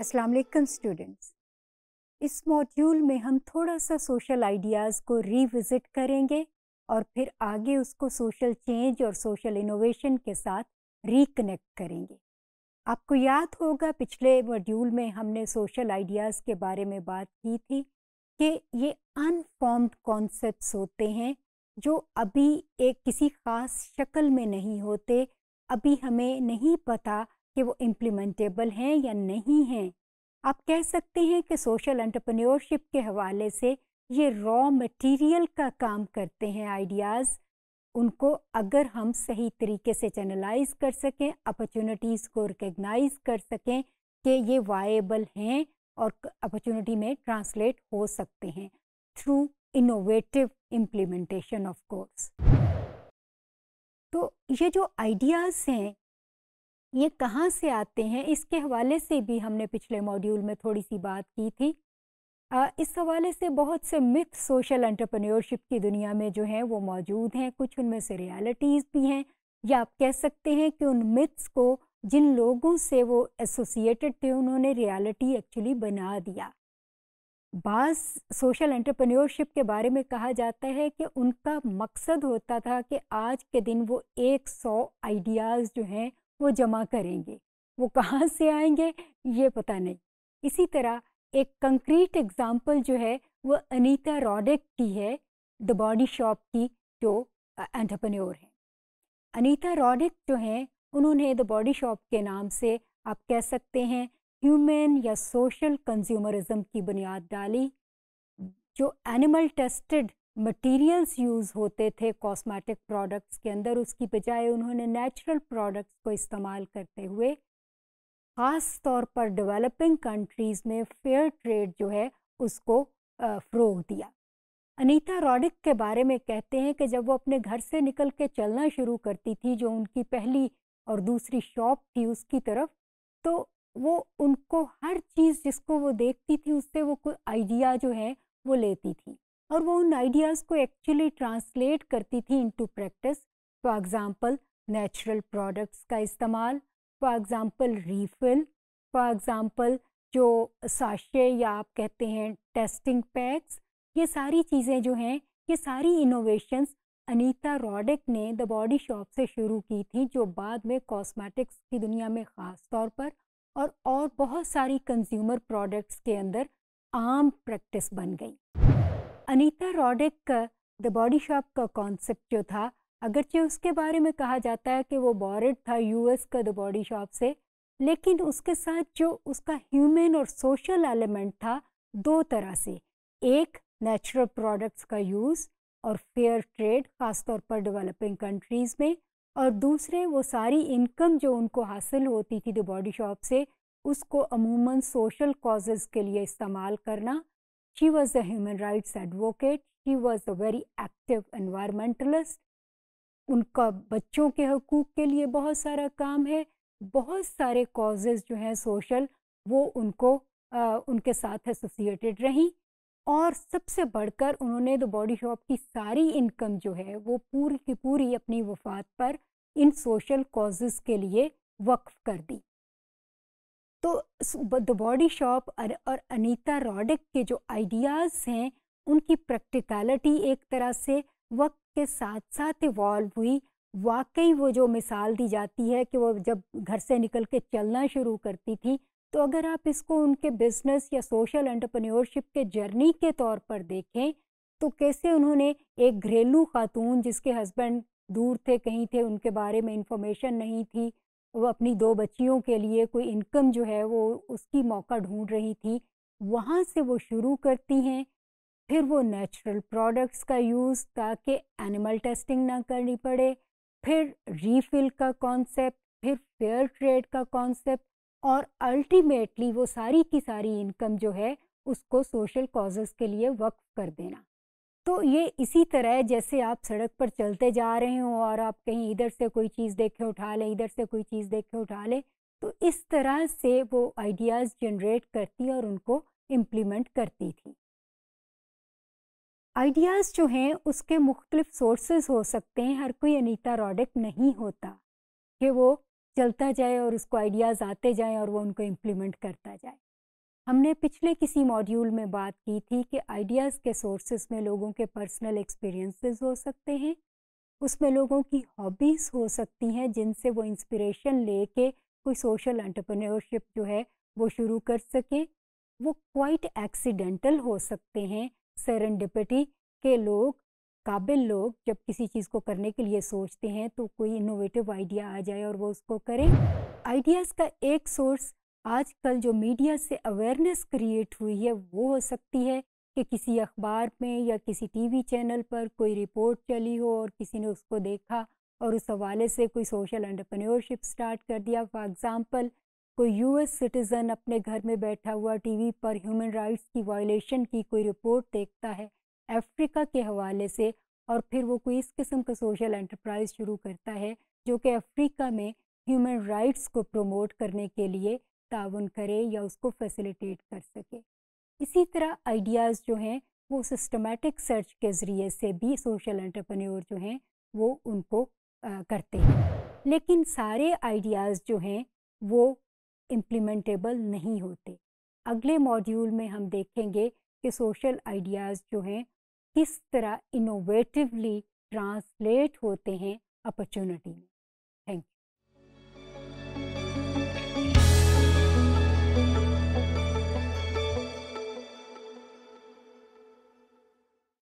अस्सलाम स्टूडेंट्स इस मॉड्यूल में हम थोड़ा सा सोशल आइडियाज़ को रिविज़िट करेंगे और फिर आगे उसको सोशल चेंज और सोशल इनोवेशन के साथ रिकनेक्ट करेंगे आपको याद होगा पिछले मॉड्यूल में हमने सोशल आइडियाज़ के बारे में बात की थी कि ये अनफॉर्म्ड कॉन्सेप्ट होते हैं जो अभी एक किसी ख़ास शक्ल में नहीं होते अभी हमें नहीं पता कि वो इम्प्लीमेंटेबल हैं या नहीं हैं आप कह सकते हैं कि सोशल एंटरप्रेन्योरशिप के हवाले से ये रॉ मटेरियल का काम करते हैं आइडियाज़ उनको अगर हम सही तरीके से चैनलाइज कर सकें अपॉर्चुनिटीज़ को रिकग्नाइज कर सकें कि ये वाएबल हैं और अपॉर्चुनिटी में ट्रांसलेट हो सकते हैं through innovative implementation of course तो ये जो आइडियाज़ हैं ये कहाँ से आते हैं इसके हवाले से भी हमने पिछले मॉड्यूल में थोड़ी सी बात की थी आ, इस हवाले से बहुत से मिथ सोशल एंटरप्रेन्योरशिप की दुनिया में जो हैं वो मौजूद हैं कुछ उनमें से रियलिटीज़ भी हैं या आप कह सकते हैं कि उन मिथ्स को जिन लोगों से वो एसोसिएटेड थे उन्होंने रियलिटी एक्चुअली बना दिया बास सोशल एंटरप्रेन्योरशिप के बारे में कहा जाता है कि उनका मकसद होता था कि आज के दिन वो 100 आइडियाज़ जो हैं वो जमा करेंगे वो कहाँ से आएंगे ये पता नहीं इसी तरह एक कंक्रीट एग्जाम्पल जो है वो अनीता रॉडेक की है द बॉडी शॉप की जो एंटरप्रेन्योर है अनीता रॉडिक जो हैं उन्होंने द बॉडी शॉप के नाम से आप कह सकते हैं ह्यूमन या सोशल कंज्यूमरिज्म की बुनियाद डाली जो एनिमल टेस्टेड मटेरियल्स यूज़ होते थे कॉस्मेटिक प्रोडक्ट्स के अंदर उसकी बजाय उन्होंने नेचुरल प्रोडक्ट्स को इस्तेमाल करते हुए ख़ास तौर पर डेवलपिंग कंट्रीज़ में फेयर ट्रेड जो है उसको फ़रोग दिया अनीता रॉडिक के बारे में कहते हैं कि जब वो अपने घर से निकल के चलना शुरू करती थी जो उनकी पहली और दूसरी शॉप थी उसकी तरफ तो वो उनको हर चीज़ जिसको वो देखती थी उससे वो कोई आइडिया जो है वो लेती थी और वो उन आइडियाज़ को एक्चुअली ट्रांसलेट करती थी into practice for example natural products का इस्तेमाल for example refill for example जो साशे या आप कहते हैं टेस्टिंग पैक्स ये सारी चीज़ें जो हैं ये सारी इनोवेशंस अनीता रॉडिक ने द बॉडी शॉप से शुरू की थी जो बाद में कॉस्मेटिक्स की दुनिया में ख़ास तौर पर और और बहुत सारी कंज्यूमर प्रोडक्ट्स के अंदर आम प्रैक्टिस बन गई अनीता रॉडिक का द बॉडी शॉप का कॉन्सेप्ट जो था अगरचे उसके बारे में कहा जाता है कि वो बॉरिड था यूएस का द बॉडी शॉप से लेकिन उसके साथ जो उसका ह्यूमन और सोशल एलिमेंट था दो तरह से एक नेचुरल प्रोडक्ट्स का यूज़ और फेयर ट्रेड ख़ासतौर पर डेवलपिंग कंट्रीज़ में और दूसरे वो सारी इनकम जो उनको हासिल होती थी द बॉडी शॉप से उसको अमूमन सोशल कॉजेज़ के लिए इस्तेमाल करना She was a human rights advocate. She was a very active environmentalist. उनका बच्चों के हकूक़ के लिए बहुत सारा काम है बहुत सारे कॉजेज़ जो हैं सोशल वो उनको आ, उनके साथ एसोसिएटेड रहीं और सबसे बढ़कर उन्होंने द बॉडी शॉप की सारी इनकम जो है वो पूरी की पूरी अपनी वफात पर इन सोशल कॉजेज़ के लिए वक्फ कर दी तो द बॉडी शॉप और अनीता रॉडिक के जो आइडियाज़ हैं उनकी प्रैक्टिकलिटी एक तरह से वक्त के साथ साथ इवॉल्व हुई वाकई वो जो मिसाल दी जाती है कि वो जब घर से निकल के चलना शुरू करती थी तो अगर आप इसको उनके बिजनेस या सोशल एंटरप्रेन्योरशिप के जर्नी के तौर पर देखें तो कैसे उन्होंने एक घरेलू खातून जिसके हस्बैंड दूर थे कहीं थे उनके बारे में इंफॉर्मेशन नहीं थी वो अपनी दो बच्चियों के लिए कोई इनकम जो है वो उसकी मौका ढूंढ रही थी वहाँ से वो शुरू करती हैं फिर वो नेचुरल प्रोडक्ट्स का यूज़ ताकि एनिमल टेस्टिंग ना करनी पड़े फिर रीफिल का कॉन्सेप्ट फिर फेयर ट्रेड का कॉन्सेप्ट और अल्टीमेटली वो सारी की सारी इनकम जो है उसको सोशल कॉजेज़ के लिए वक्फ कर देना तो ये इसी तरह जैसे आप सड़क पर चलते जा रहे हो और आप कहीं इधर से कोई चीज़ देखे उठा लें इधर से कोई चीज़ देखे उठा लें तो इस तरह से वो आइडियाज़ जनरेट करती और उनको इम्प्लीमेंट करती थी आइडियाज़ जो हैं उसके मुख्तलिफ सोर्सेज हो सकते हैं हर कोई अनीता रॉडिक नहीं होता कि वो चलता जाए और उसको आइडियाज़ आते जाएँ और वो उनको इम्प्लीमेंट करता जाए हमने पिछले किसी मॉड्यूल में बात की थी कि आइडियाज़ के सोर्सेस में लोगों के पर्सनल एक्सपीरियंसेस हो सकते हैं उसमें लोगों की हॉबीज़ हो सकती हैं जिनसे वो इंस्पिरेशन लेके कोई सोशल एंटरप्रेन्योरशिप जो है वो शुरू कर सकें वो क्वाइट एक्सीडेंटल हो सकते हैं सरनडिपिटी के लोग काबिल लोग जब किसी चीज़ को करने के लिए सोचते हैं तो कोई इनोवेटिव आइडिया आ जाए और वो उसको करें आइडियाज़ का एक सोर्स आजकल जो मीडिया से अवेयरनेस क्रिएट हुई है वो हो सकती है कि किसी अखबार में या किसी टीवी चैनल पर कोई रिपोर्ट चली हो और किसी ने उसको देखा और उस हवाले से कोई सोशल एंटरप्रेन्योरशिप स्टार्ट कर दिया फॉर एग्ज़ाम्पल कोई यूएस सिटीज़न अपने घर में बैठा हुआ टीवी पर ह्यूमन राइट्स की वायलेशन की कोई रिपोर्ट देखता है अफ्रीका के हवाले से और फिर वो कोई इस किस्म का सोशल एंटरप्राइज शुरू करता है जो कि अफ्रीका में ह्यूमन राइट्स को प्रमोट करने के लिए ताउन करे या उसको फैसिलिटेट कर सके इसी तरह आइडियाज़ जो हैं वो सिस्टमेटिक सर्च के ज़रिए से भी सोशल एंटरप्रेन्योर जो हैं वो उनको आ, करते हैं लेकिन सारे आइडियाज़ जो हैं वो इम्प्लीमेंटेबल नहीं होते अगले मॉड्यूल में हम देखेंगे कि सोशल आइडियाज़ जो हैं किस तरह इनोवेटिवली ट्रांसलेट होते हैं अपॉर्चुनिटी में थैंक यू